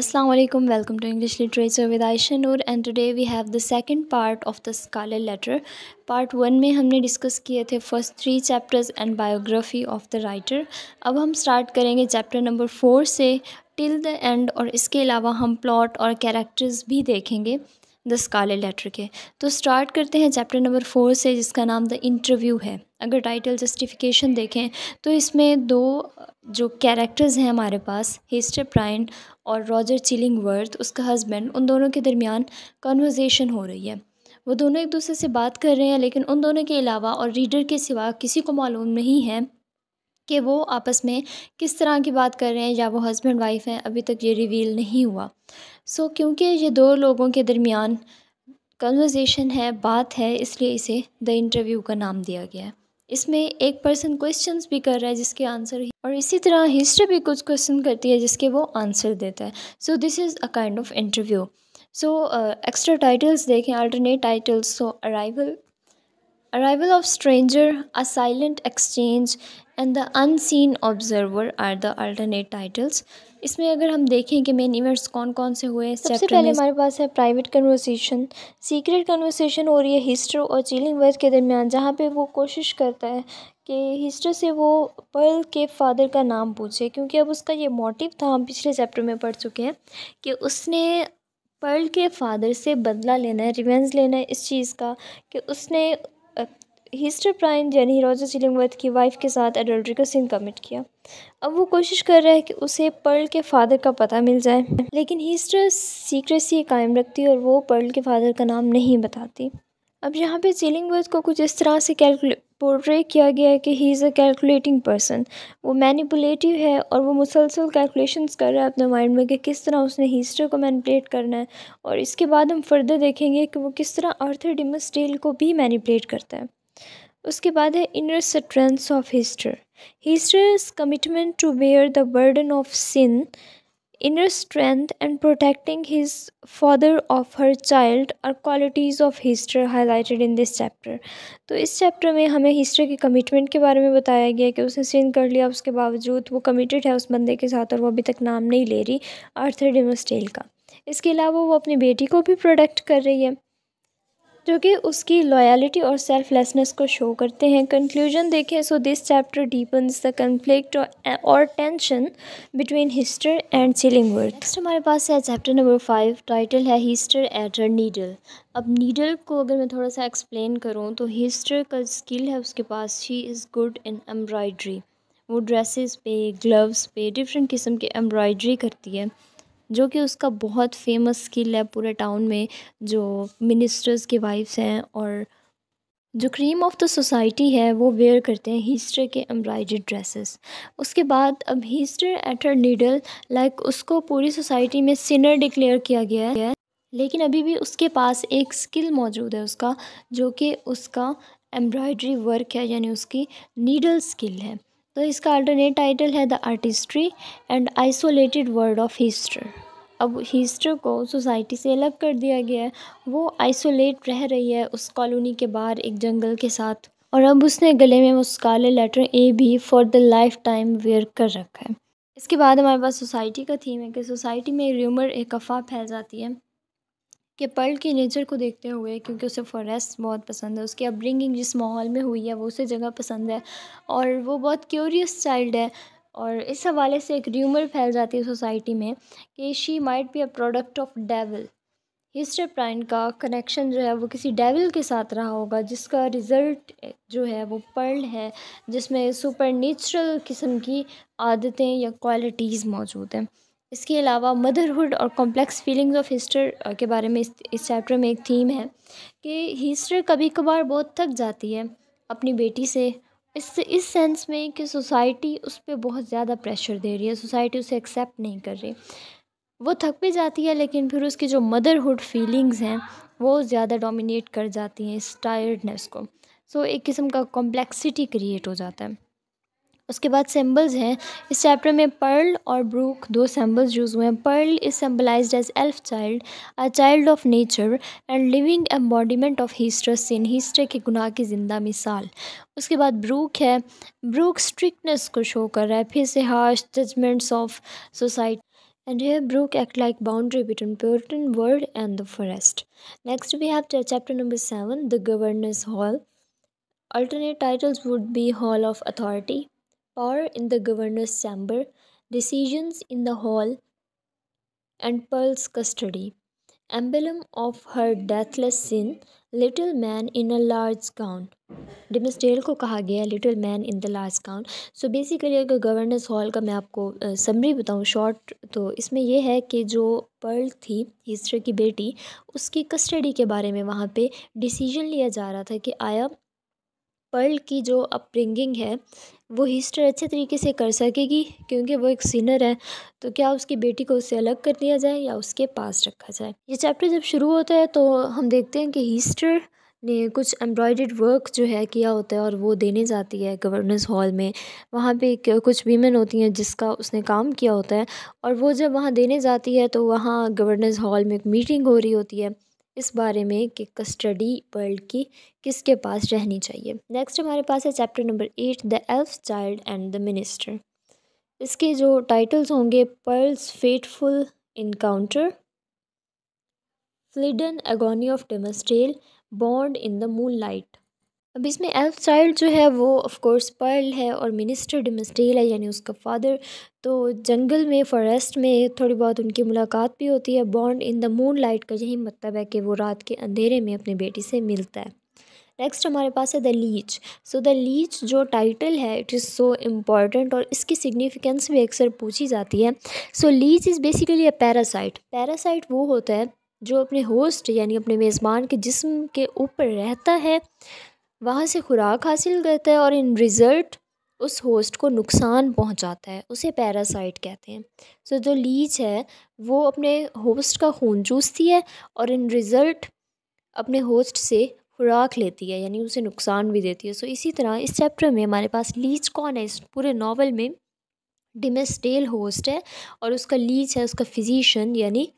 Aslam welcome to English literature with Aisha Noor and today we have the second part of the scarlet letter part one में हमने discuss किए थे first three chapters and biography of the writer अब हम start करेंगे chapter number four से till the end और इसके अलावा हम प्लॉट और कैरेक्टर्स भी देखेंगे द स्कारलेट लेटर के तो स्टार्ट करते हैं चैप्टर नंबर फोर से जिसका नाम द इंटरव्यू है अगर टाइटल जस्टिफिकेशन देखें तो इसमें दो जो कैरेक्टर्स हैं हमारे पास हेस्टर प्राइन और रॉजर चिलिंगवर्थ उसका हस्बैंड उन दोनों के दरमियान कॉन्वर्जेसन हो रही है वो दोनों एक दूसरे से बात कर रहे हैं लेकिन उन दोनों के अलावा और रीडर के सिवा किसी को मालूम नहीं है कि वो आपस में किस तरह की बात कर रहे हैं या वो हस्बैंड वाइफ हैं अभी तक ये रिवील नहीं हुआ सो so, क्योंकि ये दो लोगों के दरमियान कन्वर्जेशन है बात है इसलिए इसे द इंटरव्यू का नाम दिया गया है इसमें एक पर्सन क्वेश्चंस भी कर रहा है जिसके आंसर और इसी तरह हिस्ट्री भी कुछ क्वेश्चन करती है जिसके वो आंसर देता है so this is a kind of interview so extra titles देखें alternate titles so arrival arrival of stranger a silent exchange and the unseen observer are the alternate titles इसमें अगर हम देखें कि मेन इवेंट्स कौन कौन से हुए सबसे पहले हमारे पास है प्राइवेट कन्वर्सेशन सीक्रेट कन्वर्सेशन और ये हिस्ट्रो और चीलिंग वर्थ के दरमियान जहाँ पे वो कोशिश करता है कि हिस्टर से वो पर्ल के फादर का नाम पूछे क्योंकि अब उसका ये मोटिव था हम पिछले चैप्टर में पढ़ चुके हैं कि उसने पर्ल के फादर से बदला लेना है रिवेंज लेना है इस चीज़ का कि उसने हिस्टर प्राइन यानी रोजा चिलिंगवर्थ की वाइफ के साथ एडल्ट्री का सिंह कमिट किया अब वो कोशिश कर रहा है कि उसे पर्ल के फादर का पता मिल जाए लेकिन हिस्टर सीक्रेसी कायम रखती है और वो पर्ल के फादर का नाम नहीं बताती अब यहाँ पे चिलिंगवर्थ को कुछ इस तरह से कैलकुले पोर्ट्रे किया गया है कि he is a calculating person वो मैनिपुलेटिव है और वो मुसलसल कैलकुलेशंस कर रहा है अपने माइंड में कि किस तरह उसने हिस्टर को मैनिपुलेट करना है और इसके बाद हम फर्दर देखेंगे कि वो किस तरह आर्थर डिमस डेल को भी मैनिपुलेट करता है उसके बाद है inner strength of Hester Hester's commitment to bear the burden of sin inner strength and protecting his father of her child और qualities of Hester highlighted in this chapter तो इस चैप्टर में हमें हिस्ट्री के कमिटमेंट के बारे में बताया गया कि उसने सिन कर लिया उसके बावजूद वो कमिटेड है उस बंदे के साथ और वो अभी तक नाम नहीं ले रही आर्थर डिमस्टेल का इसके अलावा वो अपनी बेटी को भी प्रोटेक्ट कर रही है जो कि उसकी लॉयलिटी और सेल्फलेसनेस को शो करते हैं कंक्लूजन देखें so this chapter deepens the conflict और tension between Hester and ceiling next हमारे पास है चैप्टर नंबर फाइव टाइटल है हिस्टर एट अ नीडल अब नीडल को अगर मैं थोड़ा सा एक्सप्लेन करूँ तो हिस्टर का स्किल है उसके पास she is good in embroidery वो ड्रेसिस पे ग्लव्स पे डिफरेंट किस्म की एम्ब्रॉयड्री करती है जो कि उसका बहुत फेमस स्किल है पूरे टाउन में जो मिनिस्टर्स की वाइफ्स हैं और जो क्रीम ऑफ द सोसाइटी है वो वेयर करते हैं हीस्टर के एम्ब्रॉयड ड्रेसेस उसके बाद अब Hester at her needle like उसको पूरी सोसाइटी में सिनर डिक्लेयर किया गया है लेकिन अभी भी उसके पास एक स्किल मौजूद है उसका जो कि उसका एम्ब्रॉयड्री वर्क है यानी उसकी नीडल स्किल है तो इसका अल्टरनेट टाइटल है the artistry and isolated word of Hester अब हिस्टर को सोसाइटी से अलग कर दिया गया है वो आइसोलेट रह रही है उस कॉलोनी के बाहर एक जंगल के साथ और अब उसने गले में मुस्काले लेटर ए भी for the lifetime wear कर रखा है इसके बाद हमारे पास सोसाइटी का थीम है कि सोसाइटी में रूमर एक अफवाह फैल जाती है कि पर्ल के नेचर को देखते हुए क्योंकि उसे फॉरेस्ट बहुत पसंद है उसकी अपब्रिंगिंग जिस माहौल में हुई है वो उसे जगह पसंद है और वो बहुत क्यूरियस चाइल्ड है और इस हवाले से एक र्यूमर फैल जाती है सोसाइटी में कि she might be a product of devil Hester Prynne का कनेक्शन जो है वो किसी डेविल के साथ रहा होगा जिसका रिज़ल्ट जो है वो पर्ल है जिसमें सुपर नेचुरल किस्म की आदतें या क्वालिटीज़ मौजूद हैं इसके अलावा मदरहुड और कॉम्प्लेक्स फीलिंग्स ऑफ हिस्टर के बारे में इस इस चैप्टर में एक थीम है कि हिस्टर कभी कभार बहुत थक जाती है अपनी बेटी से इस इस सेंस में कि सोसाइटी उस पर बहुत ज़्यादा प्रेशर दे रही है सोसाइटी उसे एक्सेप्ट नहीं कर रही वो थक भी जाती है लेकिन फिर उसकी जो मदरहुड फीलिंग्स हैं वो ज़्यादा डोमिनेट कर जाती हैं इस टायर्डनेस को सो so, एक किस्म का कॉम्प्लेक्सिटी क्रिएट हो जाता है उसके बाद सिंबल्स हैं इस चैप्टर में पर्ल और ब्रूक दो सिंबल्स यूज़ हुए हैं Pearl is symbolise as elf child a child of nature and living embodiment of Hester sin Hester के गुनाह की जिंदा मिसाल उसके बाद ब्रूक है ब्रूक स्ट्रिक्टनेस को शो कर रहा है फिर से harsh judgements of society and here brook act like boundary between Puritan world and the forest next we have chapter number seven the governor's hall alternate titles would be hall of authority power in the governor's chamber, decisions in the hall, and Pearl's custody. Emblem of her deathless sin, little man in a large Dimmesdale को कहा गया little man in the large count so basically अगर governance hall का मैं आपको summary बताऊँ short तो इसमें यह है कि जो पर्ल थी हिस्ट्री की बेटी उसकी कस्टडी के बारे में वहाँ पे डिसीजन लिया जा रहा था कि आया पर्ल की जो अपब्रिंगिंग है वो हिस्टर अच्छे तरीके से कर सकेगी क्योंकि वो एक सीनर है तो क्या उसकी बेटी को उससे अलग कर दिया जाए या उसके पास रखा जाए ये चैप्टर जब शुरू होता है तो हम देखते हैं कि हिस्टर ने कुछ एम्ब्रॉयड वर्क जो है किया होता है और वो देने जाती है गवर्नेंस हॉल में वहाँ पे कुछ वीमेन होती हैं जिसका उसने काम किया होता है और वो जब वहाँ देने जाती है तो वहाँ गवर्नेंस हॉल में एक मीटिंग हो रही होती है इस बारे में कि कस्टडी वर्ल्ड की किसके पास रहनी चाहिए नेक्स्ट हमारे पास है chapter number eight the elf child and the minister इसके जो टाइटल्स होंगे पर्ल्स फेटफुल इनकाउंटर फ्लिडन agony of Dimmesdale bond in the moonlight अब इसमें एल्फ चाइल्ड जो है वो ऑफ कोर्स पर्ल है और मिनिस्टर डिमस्टेल है यानी उसका फादर तो जंगल में फॉरेस्ट में थोड़ी बहुत उनकी मुलाकात भी होती है bond in the moonlight का यही मतलब है कि वो रात के अंधेरे में अपने बेटी से मिलता है नेक्स्ट हमारे पास है the leech so the leech जो टाइटल है इट इज़ सो इम्पॉर्टेंट और इसकी सिग्निफिकेंस भी अक्सर पूछी जाती है so leech is basically a parasite parasite वो होता है जो अपने होस्ट यानी अपने मेज़बान के जिस्म के ऊपर रहता है वहाँ से खुराक हासिल करता है और इन रिज़ल्ट उस होस्ट को नुकसान पहुँचाता है उसे पैरासाइट कहते हैं सो जो लीच है वो अपने होस्ट का खून चूसती है और इन रिज़ल्ट अपने होस्ट से खुराक लेती है यानी उसे नुकसान भी देती है सो इसी तरह इस चैप्टर में हमारे पास लीच कौन है इस पूरे नावल में डिमेस्टेल होस्ट है और उसका लीच है उसका फिजिशन यानी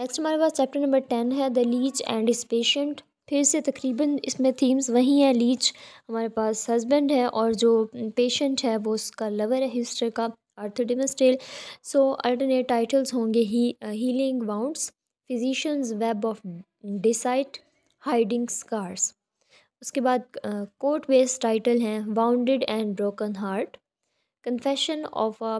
नेक्स्ट हमारे पास चैप्टर नंबर टेन है द लीच एंड इस पेशेंट फिर से तकरीबन इसमें थीम्स वही हैं लीच हमारे पास हस्बैंड है और जो पेशेंट है वो उसका लवर है हिस्टर का Arthur Dimmesdale so alternate titles होंगे he healing wounds physician's web of deceit hiding scars उसके बाद कोर्ट बेस्ड टाइटल हैं wounded and broken heart confession of a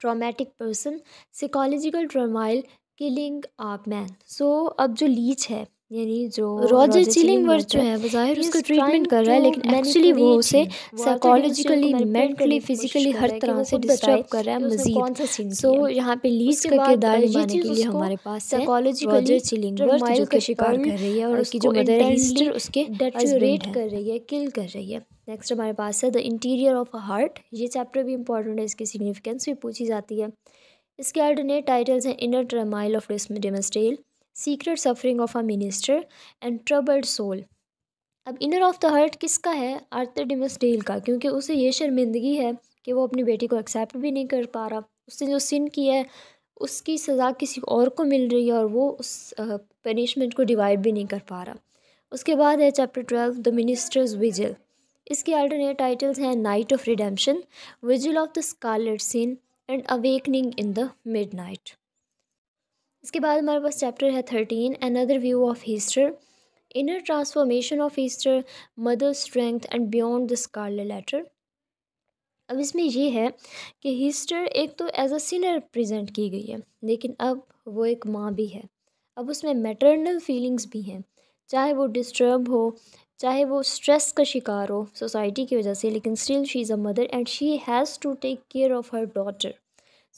traumatic person psychological ट्रामाइल किलिंग आ मैन सो अब जो Leach है यानी जो रॉजर चिलिंगवर्थ जो है बाहर उसका ट्रीटमेंट कर रहा है लेकिन एक्चुअली वो उसे साइकोलॉजिकली मेंटली फिजिकली हर तरह से डिस्टर्ब कर रहा है मजीद सो यहाँ पे लीज का किरदार निभाने के लिए हमारे पास साइकोलॉजी रॉजर चिलिंगवर्थ जो कि शिकार कर रही है और उसकी जो मदर है सिस्टर उसके डेटोरेट कर रही है किल कर रही है नेक्स्ट हमारे पास है the interior of a heart ये चैप्टर भी इंपॉर्टेंट है इसकी सिग्निफिकेंस भी पूछी जाती है इसके अल्टरनेट टाइटल्स हैं inner turmoil of Dimmesdale secret suffering of a minister and troubled soul अब इनर ऑफ द हर्ट किसका है आर्थर डिमस डेल का क्योंकि उसे ये शर्मिंदगी है कि वो अपनी बेटी को एक्सेप्ट भी नहीं कर पा रहा उसने जो सिन किया है उसकी सज़ा किसी और को मिल रही है और वो उस पनिशमेंट को डिवाइड भी नहीं कर पा रहा उसके बाद है chapter twelve the minister's vigil इसके अल्टरनेट टाइटल्स हैं night of redemption vigil of the scarlet scene and awakening in the midnight इसके बाद हमारे पास चैप्टर है thirteen another view of Hester inner transformation of Hester mother strength and beyond the scarlet letter अब इसमें ये है कि हिस्टर एक तो एज अ सीनर प्रेजेंट की गई है लेकिन अब वो एक माँ भी है अब उसमें मैटरनल फीलिंग्स भी हैं चाहे वो डिस्टर्ब हो चाहे वो स्ट्रेस का शिकार हो सोसाइटी की वजह से लेकिन still she is a mother and she has to take care of her daughter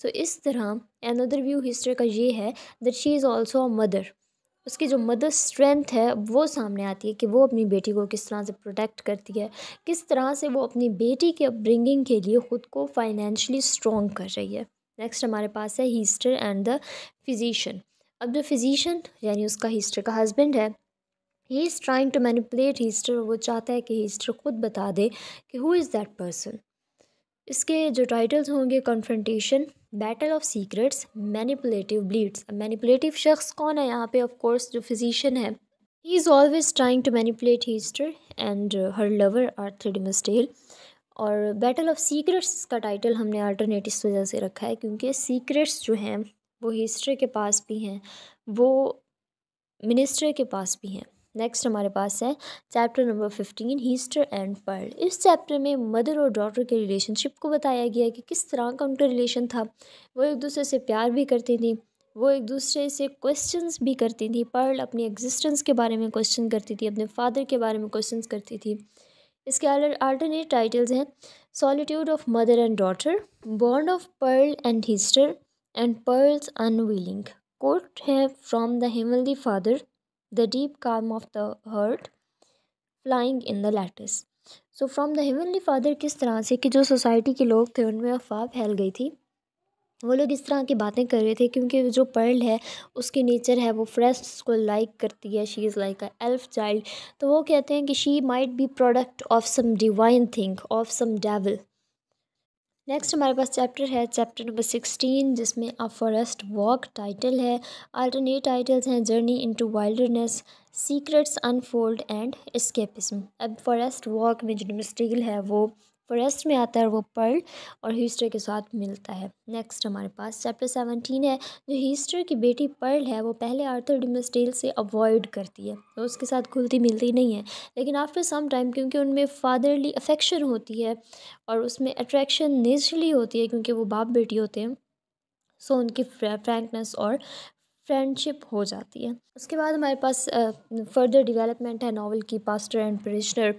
so इस तरह अनदर व्यू हिस्ट्री का ये है that she is also a mother उसकी जो मदर स्ट्रेंथ है वो सामने आती है कि वो अपनी बेटी को किस तरह से प्रोटेक्ट करती है किस तरह से वो अपनी बेटी के अपब्रिंगिंग के लिए ख़ुद को फाइनेंशली स्ट्रॉन्ग कर रही है नेक्स्ट हमारे पास है हिस्टर एंड द फिजिशियन अब जो फिजिशियन यानी उसका हिस्टर का हस्बैंड है he is trying to manipulate Hester वो चाहता है कि हिस्टर ख़ुद बता दे कि हु इज़ दैट पर्सन इसके जो टाइटल्स होंगे confrontation battle of secrets manipulative bleeds manipulative शख्स कौन है यहाँ पे ऑफ कोर्स जो फिजिशियन है he is always trying to manipulate Hester and her lover आर थ्रीडमस टेल और बैटल ऑफ सीक्रेट्स का टाइटल हमने आल्टरनेट इस वजह से रखा है क्योंकि सीक्रेट्स जो हैं वो हिस्टर के पास भी हैं वो मिनिस्टर के पास भी हैं नेक्स्ट हमारे पास है chapter number fifteen Hester and Pearl इस चैप्टर में मदर और डॉटर के रिलेशनशिप को बताया गया कि किस तरह का उनका रिलेशन था वो एक दूसरे से प्यार भी करती थी वो एक दूसरे से क्वेश्चंस भी करती थी पर्ल अपनी एग्जिस्टेंस के बारे में क्वेश्चन करती थी अपने फादर के बारे में क्वेश्चन करती थी इसके अल्टरनेट टाइटल्स हैं solitude of mother and daughter bond of Pearl and Hester and Pearl's unveiling quote है from the heavenly father the deep calm of the heart flying in the lattice. So from the heavenly father किस तरह से कि जो society के लोग थे उनमें अफवाह फैल गई थी वो लोग इस तरह की बातें कर रहे थे क्योंकि जो पर्ल है उसकी नेचर है वो फ्रेश को लाइक करती है she is like a elf child तो वो कहते हैं कि she might be product of some divine thing of some devil next हमारे पास चैप्टर है चैप्टर नंबर सिक्सटीन जिसमें अ फॉरेस्ट वॉक टाइटल है अल्टरनेट टाइटल्स हैं journey into wildness secrets unfold and escapism अब फॉरेस्ट वॉक में जो steel है वो फॉरेस्ट में आता है वो पर्ल और हीस्टर के साथ मिलता है नेक्स्ट हमारे पास चैप्टर सेवनटीन है जो हीस्टर की बेटी पर्ल है वो पहले आर्थर डिमस्टेल से अवॉइड करती है वो उसके साथ खुलती मिलती नहीं है लेकिन आफ्टर सम टाइम क्योंकि उनमें फादरली अफेक्शन होती है और उसमें अट्रैक्शन नेचुरली होती है क्योंकि वो बाप बेटी होते हैं सो so, उनकी फ्रैंकनेस और फ्रेंडशिप हो जाती है उसके बाद हमारे पास फर्दर डेवलपमेंट है नावल की pastor and prisoner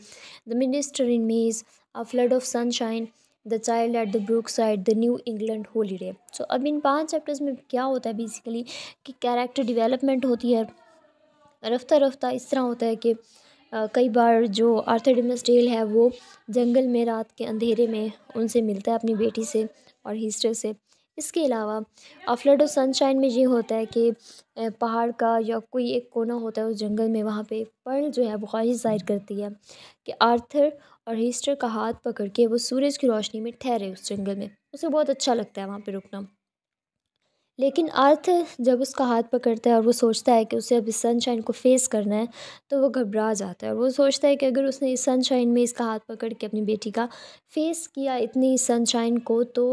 the minister in maze a flood of sunshine the child at the brook side the New England holiday so अब इन पांच चैप्टर्स में क्या होता है बेसिकली कि कैरेक्टर डेवलपमेंट होती है रफ्ता रफ्ता इस तरह होता है कि आ, कई बार जो आर्थर डिमस डेल है वो जंगल में रात के अंधेरे में उनसे मिलता है अपनी बेटी से और हिस्टर से इसके अलावा अफ्लड और सनशाइन में ये होता है कि पहाड़ का या कोई एक कोना होता है उस जंगल में वहाँ पे पर्ण जो है वो ख्वाहिश ज़ाहिर करती है कि आर्थर और हीस्टर का हाथ पकड़ के वो सूरज की रोशनी में ठहरे उस जंगल में उसे बहुत अच्छा लगता है वहाँ पर रुकना लेकिन अर्थ जब उसका हाथ पकड़ता है और वो सोचता है कि उसे अब इस सनशाइन को फेस करना है तो वो घबरा जाता है और वो सोचता है कि अगर उसने इस सनशाइन में इसका हाथ पकड़ के अपनी बेटी का फेस किया इतनी सनशाइन को तो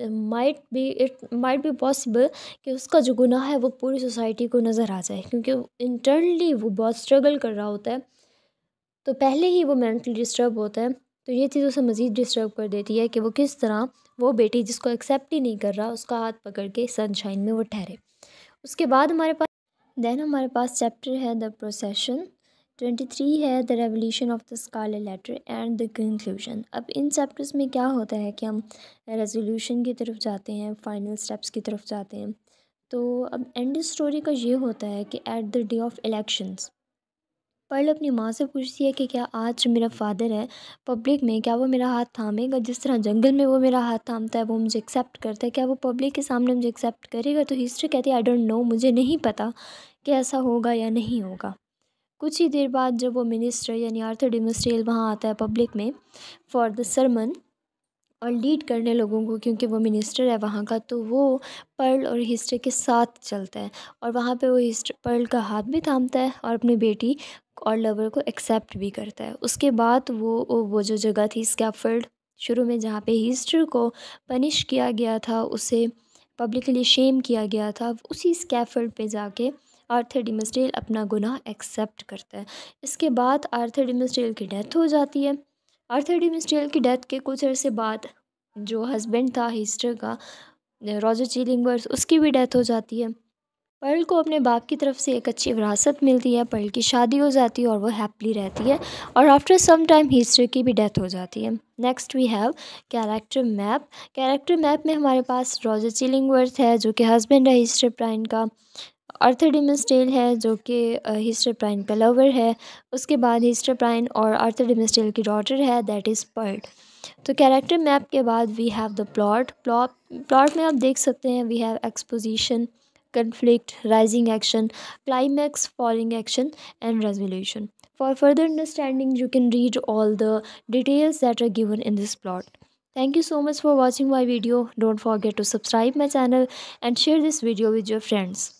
might be it might be possible कि उसका जो गुनाह है वो पूरी सोसाइटी को नज़र आ जाए क्योंकि इंटरनली वो बहुत स्ट्रगल कर रहा होता है तो पहले ही वो मेंटली डिस्टर्ब होता है तो ये चीज़ उसे मज़ीद डिस्टर्ब कर देती है कि वो किस तरह वो बेटी जिसको एक्सेप्ट ही नहीं कर रहा उसका हाथ पकड़ के सनशाइन में वो ठहरे उसके बाद हमारे पास देन हमारे पास चैप्टर है द प्रोसेशन ट्वेंटी थ्री है the revolution of the scarlet letter and the conclusion अब इन चैप्टर्स में क्या होता है कि हम रेजोल्यूशन की तरफ जाते हैं फाइनल स्टेप्स की तरफ जाते हैं तो अब एंड स्टोरी का ये होता है कि at the day of elections Pearl अपनी माँ से पूछती है कि क्या आज मेरा फादर है पब्लिक में क्या वो मेरा हाथ थामेगा जिस तरह जंगल में वो मेरा हाथ थामता है वो मुझे एक्सेप्ट करता है क्या वो पब्लिक के सामने मुझे एक्सेप्ट करेगा तो हिस्ट्री कहती है आई डोंट नो मुझे नहीं पता कि ऐसा होगा या नहीं होगा कुछ ही देर बाद जब वो मिनिस्टर यानी आर्थर डिमस्ट्रेल वहाँ आता है पब्लिक में फॉर द सरमन और लीड करने लोगों को क्योंकि वो मिनिस्टर है वहाँ का तो वो पर्ल और हिस्ट्री के साथ चलता है और वहाँ पे वो हिस्ट्री पर्ल का हाथ भी थामता है और अपनी बेटी और लवर को एक्सेप्ट भी करता है उसके बाद वो वो जो जगह थी स्कैफल्ड शुरू में जहाँ पे हिस्ट्री को पनिश किया गया था उसे पब्लिकली शेम किया गया था उसी स्कैफर्ड पे जाके आर्थर डिमस्टेल अपना गुनाह एक्सेप्ट करता है इसके बाद आर्थर डिमस्टेल की डेथ हो जाती है आर्थर डिमस्टेल की डेथ के कुछ अरसे बाद जो हस्बैंड था हिस्टर का रॉजर चिलिंगवर्स उसकी भी डेथ हो जाती है पर्ल को अपने बाप की तरफ से एक अच्छी विरासत मिलती है पर्ल की शादी हो जाती है और वो हैप्पी रहती है और आफ्टर सम टाइम हिस्ट्री की भी डेथ हो जाती है next we have character map character map में हमारे पास रॉजर चिलिंगवर्थ है जो कि हस्बैंड है हिस्ट्री प्राइन का आर्थरडिमस टेल है जो कि हिस्टर uh, प्राइन का लवर है उसके बाद हिस्टर प्राइन और आर्थरडिमस टेल की डॉटर है दैट इज़ पर्ड तो कैरेक्टर मैप के बाद we have the plot plot plot में आप देख सकते हैं we have exposition conflict rising action climax falling action and resolution for further understanding you can read all the details that are given in this plot thank you so much for watching my video don't forget to subscribe my channel and share this video with your friends